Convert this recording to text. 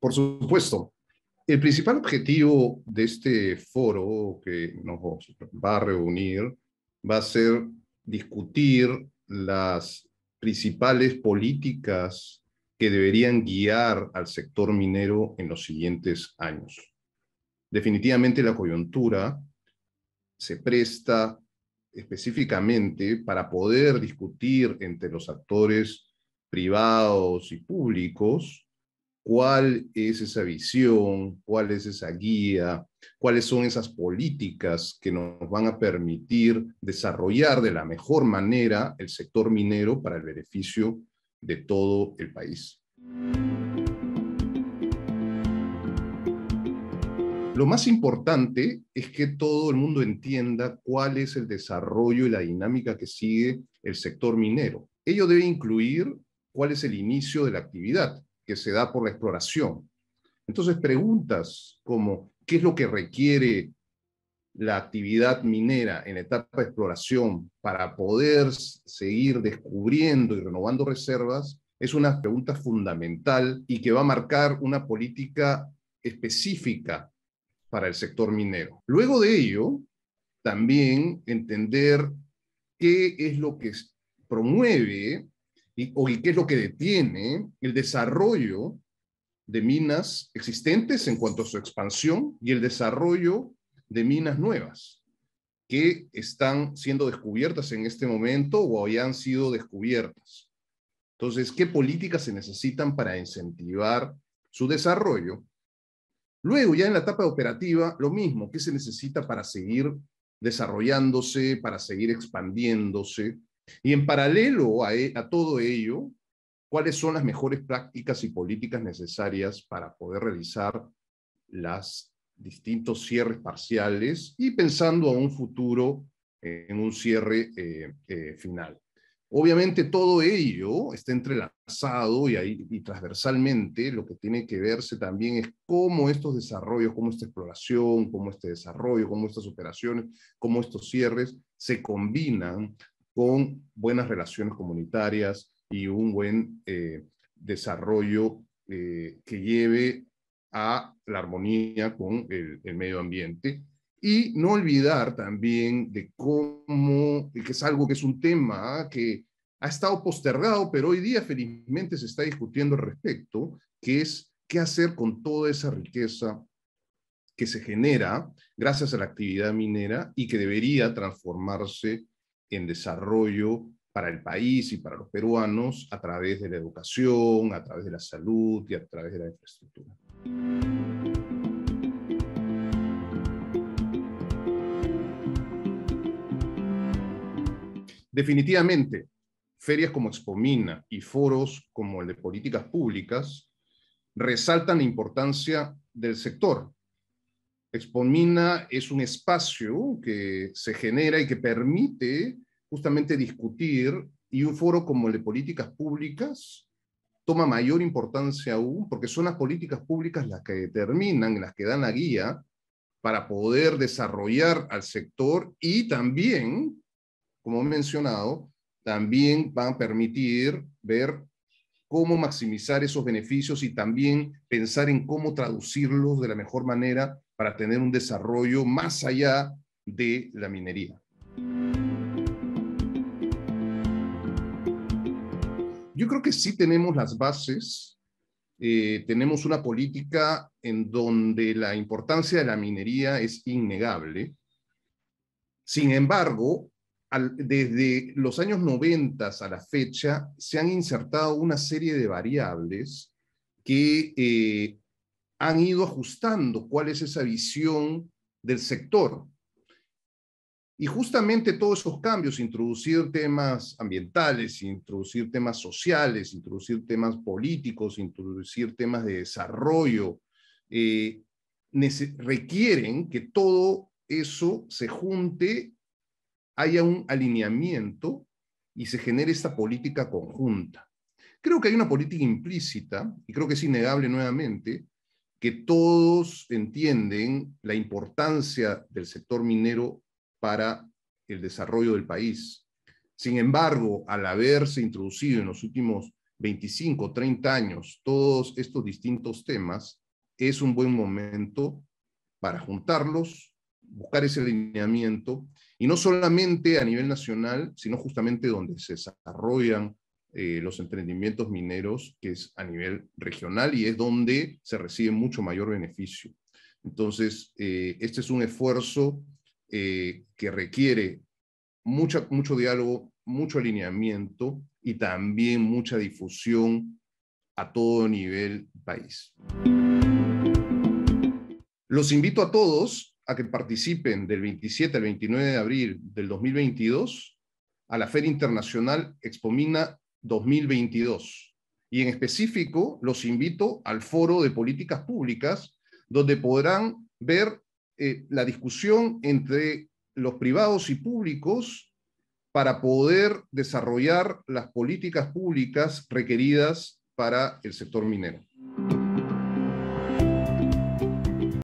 Por supuesto. El principal objetivo de este foro que nos va a reunir va a ser discutir las principales políticas que deberían guiar al sector minero en los siguientes años. Definitivamente la coyuntura se presta específicamente para poder discutir entre los actores privados y públicos cuál es esa visión, cuál es esa guía, cuáles son esas políticas que nos van a permitir desarrollar de la mejor manera el sector minero para el beneficio de todo el país. Lo más importante es que todo el mundo entienda cuál es el desarrollo y la dinámica que sigue el sector minero. Ello debe incluir cuál es el inicio de la actividad, que se da por la exploración. Entonces, preguntas como, ¿qué es lo que requiere la actividad minera en etapa de exploración para poder seguir descubriendo y renovando reservas? Es una pregunta fundamental y que va a marcar una política específica para el sector minero. Luego de ello, también entender qué es lo que promueve y, qué es lo que detiene el desarrollo de minas existentes en cuanto a su expansión y el desarrollo de minas nuevas que están siendo descubiertas en este momento o ya han sido descubiertas. Entonces, ¿qué políticas se necesitan para incentivar su desarrollo? Luego, ya en la etapa operativa, lo mismo, ¿qué se necesita para seguir desarrollándose, para seguir expandiéndose? Y en paralelo e, a, todo ello, ¿cuáles son las mejores prácticas y políticas necesarias para poder realizar los distintos cierres parciales y pensando a un futuro en un cierre eh, eh, final. Obviamente todo ello está entrelazado y, ahí, y transversalmente lo que tiene que verse también es cómo estos desarrollos, cómo esta exploración, cómo este desarrollo, cómo estas operaciones, cómo estos cierres se combinan con buenas relaciones comunitarias y un buen eh, desarrollo eh, que lleve a la armonía con el, el, medio ambiente. Y no olvidar también de cómo, que es algo que es un tema que ha estado postergado, pero hoy día felizmente se está discutiendo al respecto, que es qué hacer con toda esa riqueza que se genera gracias a la actividad minera y que debería transformarse en desarrollo para el país y para los peruanos a través de la educación, a través de la salud y a través de la infraestructura. Definitivamente, ferias como Expomina y foros como el de políticas públicas resaltan la importancia del sector Expomina es un espacio que se genera y que permite justamente discutir y un foro como el de políticas públicas toma mayor importancia aún porque son las políticas públicas las que determinan, las que dan la guía para poder desarrollar al sector y también, como he mencionado, también van a permitir ver cómo maximizar esos beneficios y también pensar en cómo traducirlos de la mejor manera para tener un desarrollo más allá de la minería. Yo creo que sí tenemos las bases, eh, tenemos una política en donde la importancia de la minería es innegable. Sin embargo, desde los años 90 a la fecha se han insertado una serie de variables que eh, han ido ajustando cuál es esa visión del sector. Y justamente todos esos cambios, introducir temas ambientales, introducir temas sociales, introducir temas políticos, introducir temas de desarrollo, eh, requieren que todo eso se junte, haya un alineamiento y se genere esta política conjunta. Creo que hay una política implícita, y creo que es innegable nuevamente, que todos entienden la importancia del sector minero para el desarrollo del país. Sin embargo, al haberse introducido en los últimos 25, 30 años todos estos distintos temas, es un buen momento para juntarlos, buscar ese alineamiento, y no solamente a nivel nacional, sino justamente donde se desarrollan eh, los emprendimientos mineros, que es a nivel regional y es donde se recibe mucho mayor beneficio. Entonces, eh, este es un esfuerzo eh, que requiere mucho diálogo, mucho alineamiento y también mucha difusión a todo nivel país. Los invito a todos a que participen del 27 al 29 de abril del 2022 a la Feria Internacional Expomina 2022. Y en específico, los invito al foro de políticas públicas, donde podrán ver eh, la discusión entre los privados y públicos para poder desarrollar las políticas públicas requeridas para el sector minero.